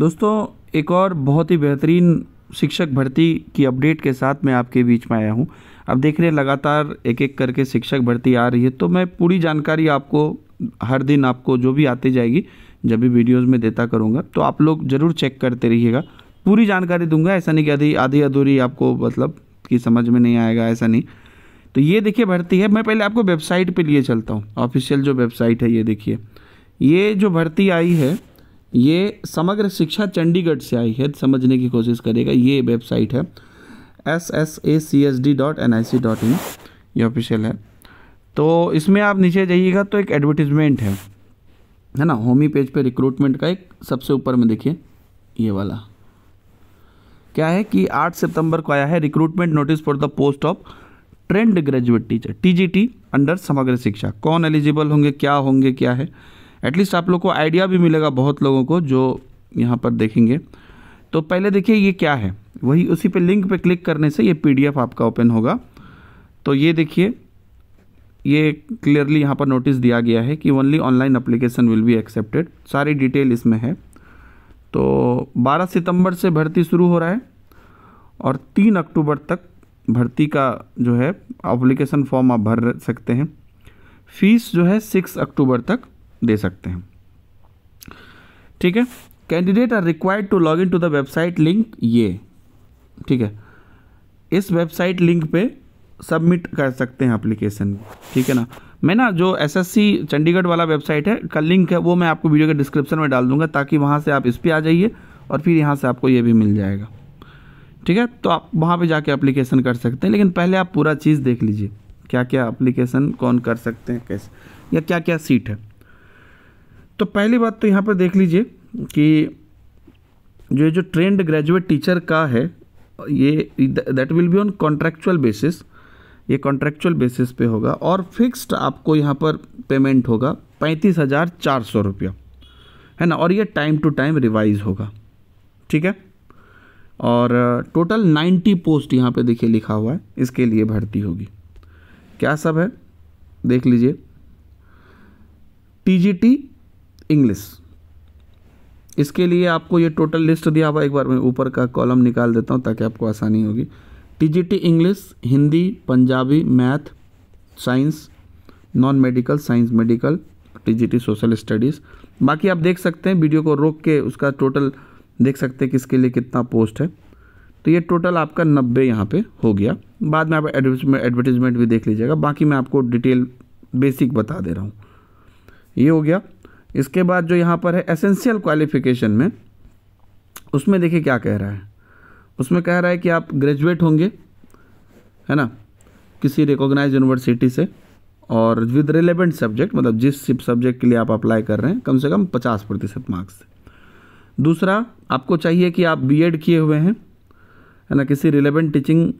दोस्तों एक और बहुत ही बेहतरीन शिक्षक भर्ती की अपडेट के साथ मैं आपके बीच में आया हूँ अब देख रहे हैं लगातार एक एक करके शिक्षक भर्ती आ रही है तो मैं पूरी जानकारी आपको हर दिन आपको जो भी आती जाएगी जब भी वीडियोज़ में देता करूँगा तो आप लोग ज़रूर चेक करते रहिएगा पूरी जानकारी दूंगा ऐसा नहीं कि आधी आधी अधूरी आपको मतलब कि समझ में नहीं आएगा ऐसा नहीं तो ये देखिए भर्ती है मैं पहले आपको वेबसाइट पे लिए चलता हूँ ऑफिशियल जो वेबसाइट है ये देखिए ये जो भर्ती आई है ये समग्र शिक्षा चंडीगढ़ से आई है समझने की कोशिश करेगा ये वेबसाइट है S S A C S D dot N I C dot in ये ऑफिशियल है तो इसमें आप नीचे जाइएगा तो एक एडवर्टीजमेंट है है ना होमी पेज पे रिक्रूटमेंट का एक सबसे ऊपर में देखिए ये वाला क्या है कि 8 सितंबर को आया है recruitment notice for the post of trained graduate teacher TGT under Samagra Shiksha कौन एलिजिबल होंगे क्या होंगे क्या है एटलीस्ट आप लोग को आइडिया भी मिलेगा बहुत लोगों को जो यहाँ पर देखेंगे तो पहले देखिए ये क्या है वही उसी पे लिंक पे क्लिक करने से ये पीडीएफ आपका ओपन होगा तो ये देखिए ये क्लियरली यहाँ पर नोटिस दिया गया है कि only online application will be accepted सारी डिटेल इसमें है तो 12 सितंबर से भर्ती शुरू हो रहा है और 3 अक्टूबर तक भर्ती का जो है अप्लीकेशन फॉर्म आप भर सकते हैं फीस जो है सिक्स अक्टूबर तक दे सकते हैं ठीक है candidate are required to log in to the website link ये ठीक है इस वेबसाइट लिंक पे सबमिट कर सकते हैं एप्लीकेशन ठीक है ना मैं ना जो एसएससी चंडीगढ़ वाला वेबसाइट है का लिंक है वो मैं आपको वीडियो के डिस्क्रिप्शन में डाल दूंगा ताकि वहाँ से आप इस पर आ जाइए और फिर यहाँ से आपको ये भी मिल जाएगा ठीक है तो आप वहाँ पे जाके एप्लीकेशन कर सकते हैं लेकिन पहले आप पूरा चीज़ देख लीजिए क्या क्या एप्लीकेशन कौन कर सकते हैं कैसे या क्या क्या सीट है तो पहली बात तो यहाँ पर देख लीजिए कि जो जो ट्रेंड ग्रेजुएट टीचर का है ये that will be on contractual basis ये कॉन्ट्रेक्चुअल बेसिस पे होगा और फिक्स्ड आपको यहाँ पर पेमेंट होगा पैंतीस हज़ार चार सौ रुपया है ना और ये टाइम टू टाइम रिवाइज होगा ठीक है और टोटल नाइन्टी पोस्ट यहाँ पे देखिए लिखा हुआ है इसके लिए भर्ती होगी क्या सब है देख लीजिए टी जी टी इंग्लिश इसके लिए आपको ये टोटल लिस्ट दिया हुआ एक बार मैं ऊपर का कॉलम निकाल देता हूँ ताकि आपको आसानी होगी TGT English Hindi Punjabi math science non medical science medical TGT social studies बाकी आप देख सकते हैं वीडियो को रोक के उसका टोटल देख सकते हैं किसके लिए कितना पोस्ट है तो ये टोटल आपका नब्बे यहाँ पे हो गया बाद में आप एडवर्टीजमेंट एडवर्टीजमेंट भी देख लीजिएगा बाकी मैं आपको डिटेल बेसिक बता दे रहा हूँ ये हो गया इसके बाद जो यहाँ पर है एसेंशियल क्वालिफिकेशन में उसमें देखिए क्या कह रहा है उसमें कह रहा है कि आप ग्रेजुएट होंगे है ना किसी रिकॉग्नाइज यूनिवर्सिटी से और विद रिलेवेंट सब्जेक्ट मतलब जिस सब्जेक्ट के लिए आप अप्लाई कर रहे हैं कम से कम पचास प्रतिशत मार्क्स दूसरा आपको चाहिए कि आप बीएड किए हुए हैं है ना किसी रिलेवेंट टीचिंग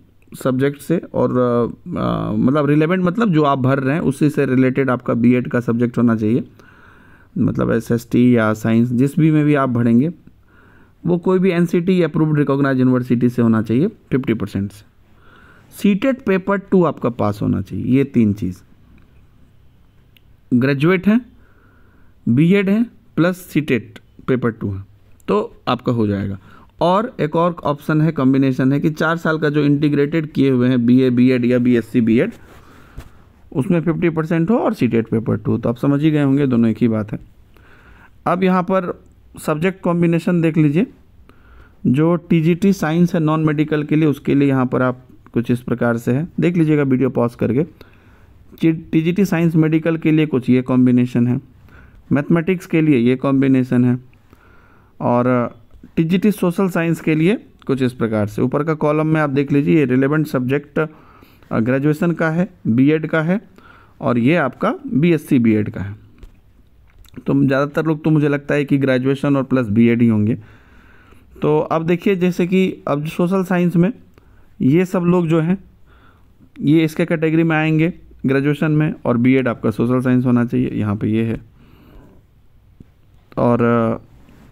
सब्जेक्ट से और आ, आ, मतलब रिलेवेंट मतलब जो आप भर रहे हैं उसी से रिलेटेड आपका बीएड का सब्जेक्ट होना चाहिए मतलब एस या साइंस जिस भी में भी आप भरेंगे वो कोई भी एन अप्रूव्ड रिकॉग्नाइज यूनिवर्सिटी से होना चाहिए फिफ्टी परसेंट से सीटेड पेपर टू आपका पास होना चाहिए ये तीन चीज़ ग्रेजुएट हैं बी एड है प्लस सीटेड पेपर टू है तो आपका हो जाएगा और एक और ऑप्शन है कॉम्बिनेशन है कि चार साल का जो इंटीग्रेटेड किए हुए हैं बी ए बी एड या B S C B Ed उसमें फिफ्टी परसेंट हो और सी टेट पेपर टू तो आप समझ ही गए होंगे दोनों एक ही बात है अब यहाँ पर सब्जेक्ट कॉम्बिनेशन देख लीजिए जो टीजीटी साइंस है नॉन मेडिकल के लिए उसके लिए यहाँ पर आप कुछ इस प्रकार से है देख लीजिएगा वीडियो पॉज करके टी साइंस मेडिकल के लिए कुछ ये कॉम्बिनेशन है मैथमेटिक्स के लिए ये कॉम्बिनेशन है और टी सोशल साइंस के लिए कुछ इस प्रकार से ऊपर का कॉलम में आप देख लीजिए ये रिलेवेंट सब्जेक्ट ग्रेजुएशन का है बीएड का है और ये आपका बीएससी बीएड का है तो ज़्यादातर लोग तो मुझे लगता है कि ग्रेजुएशन और प्लस बीएड ही होंगे तो अब देखिए जैसे कि अब सोशल साइंस में ये सब लोग जो हैं ये इसके कैटेगरी में आएंगे ग्रेजुएशन में और बीएड आपका सोशल साइंस होना चाहिए यहाँ पे ये है और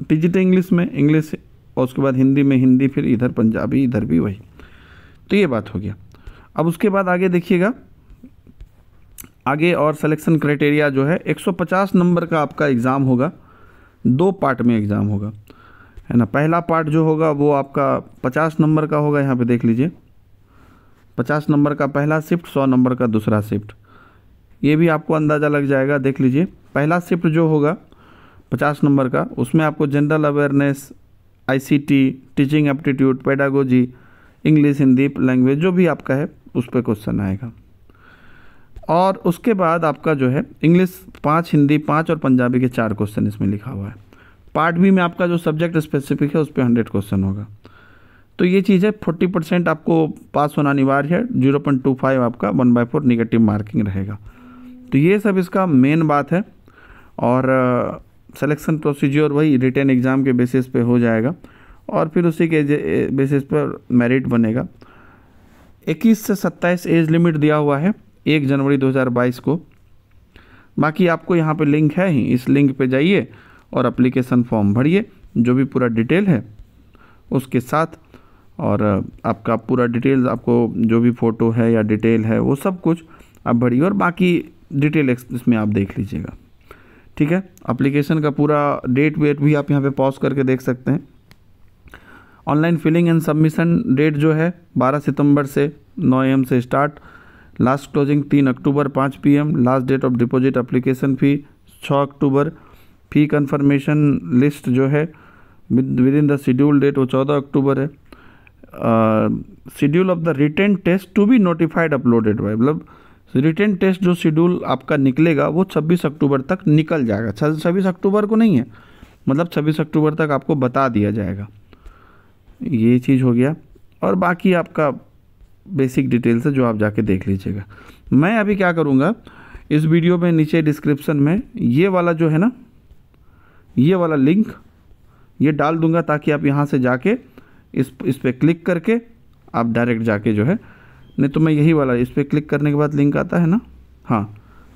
टीजीटी इंग्लिश में इंग्लिश और उसके बाद हिंदी में हिंदी फिर इधर पंजाबी इधर भी वही तो ये बात हो गया अब उसके बाद आगे देखिएगा आगे और सिलेक्शन क्राइटेरिया जो है 150 नंबर का आपका एग्ज़ाम होगा दो पार्ट में एग्ज़ाम होगा है ना पहला पार्ट जो होगा वो आपका 50 नंबर का होगा यहाँ पे देख लीजिए 50 नंबर का पहला शिफ्ट 100 नंबर का दूसरा शिफ्ट ये भी आपको अंदाज़ा लग जाएगा देख लीजिए पहला शिफ्ट जो होगा पचास नंबर का उसमें आपको जनरल अवेयरनेस आई teaching aptitude pedagogy English Hindi language जो भी आपका है उस पर क्वेश्चन आएगा और उसके बाद आपका जो है इंग्लिश पाँच हिंदी पाँच और पंजाबी के चार क्वेश्चन इसमें लिखा हुआ है पार्ट बी में आपका जो सब्जेक्ट स्पेसिफिक है उस पर हंड्रेड क्वेश्चन होगा तो ये चीज़ है फोर्टी परसेंट आपको पास होना अनिवार्य है जीरो पॉइंट टू फाइव आपका one by four negative marking रहेगा तो ये सब इसका मेन बात है और सिलेक्शन प्रोसीजर वही रिटर्न एग्ज़ाम के बेसिस पे हो जाएगा और फिर उसी के बेसिस पर मेरिट बनेगा 21 से 27 एज लिमिट दिया हुआ है एक जनवरी 2022 को बाकी आपको यहाँ पे लिंक है ही इस लिंक पे जाइए और अप्लीकेशन फॉर्म भरिए जो भी पूरा डिटेल है उसके साथ और आपका पूरा डिटेल्स आपको जो भी फ़ोटो है या डिटेल है वो सब कुछ आप भरिए और बाकी डिटेल इसमें आप देख लीजिएगा ठीक है अप्लीकेशन का पूरा डेट वेट भी आप यहाँ पे पॉज करके देख सकते हैं online filling and submission date जो है 12 सितंबर से 9 एम से स्टार्ट लास्ट क्लोजिंग तीन अक्टूबर पाँच P M last date of deposit application fee छः अक्टूबर फ़ी कन्फर्मेशन लिस्ट जो है within the schedule date वो चौदह अक्टूबर है schedule of the return test to be notified uploaded by मतलब रिटर्न टेस्ट जो शेड्यूल आपका निकलेगा वो 26 अक्टूबर तक निकल जाएगा 26 अक्टूबर को नहीं है मतलब 26 अक्टूबर तक आपको बता दिया जाएगा ये चीज़ हो गया और बाकी आपका बेसिक डिटेल्स है जो आप जाके देख लीजिएगा मैं अभी क्या करूँगा इस वीडियो में नीचे डिस्क्रिप्शन में ये वाला जो है ना ये वाला लिंक ये डाल दूंगा ताकि आप यहाँ से जाके इस इस पर क्लिक करके आप डायरेक्ट जाके जो है नहीं तो मैं यही वाला इस पर क्लिक करने के बाद लिंक आता है ना हाँ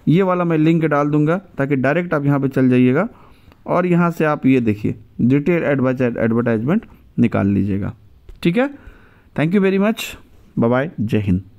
ये वाला मैं लिंक डाल दूंगा ताकि डायरेक्ट आप यहाँ पे चल जाइएगा और यहाँ से आप ये देखिए डिटेल एडवर्टाइजमेंट निकाल लीजिएगा ठीक है thank you very much bye जय हिंद